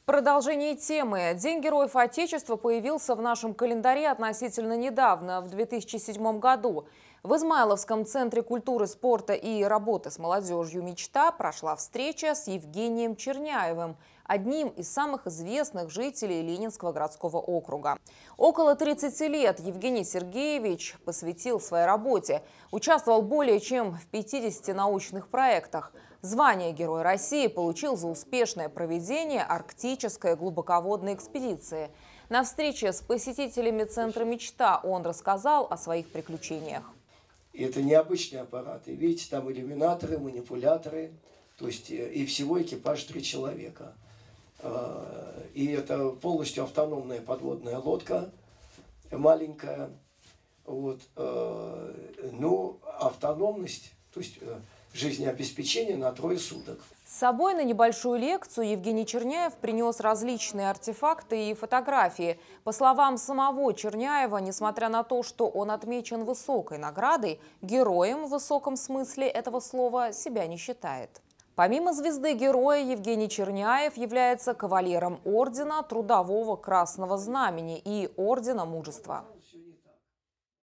В продолжении темы День Героев Отечества появился в нашем календаре относительно недавно, в 2007 году. В Измайловском центре культуры, спорта и работы с молодежью «Мечта» прошла встреча с Евгением Черняевым – одним из самых известных жителей Ленинского городского округа. Около 30 лет Евгений Сергеевич посвятил своей работе, участвовал более чем в 50 научных проектах. Звание Героя России получил за успешное проведение арктической глубоководной экспедиции. На встрече с посетителями Центра «Мечта» он рассказал о своих приключениях. Это необычные аппараты. Видите, там иллюминаторы, манипуляторы. То есть э, и всего экипаж три человека – Э, и это полностью автономная подводная лодка, маленькая. Вот. Э, ну, автономность, то есть э, жизнеобеспечение на трое суток. С собой на небольшую лекцию Евгений Черняев принес различные артефакты и фотографии. По словам самого Черняева, несмотря на то, что он отмечен высокой наградой, героем в высоком смысле этого слова себя не считает. Помимо звезды героя, Евгений Черняев является кавалером Ордена Трудового Красного Знамени и Ордена Мужества.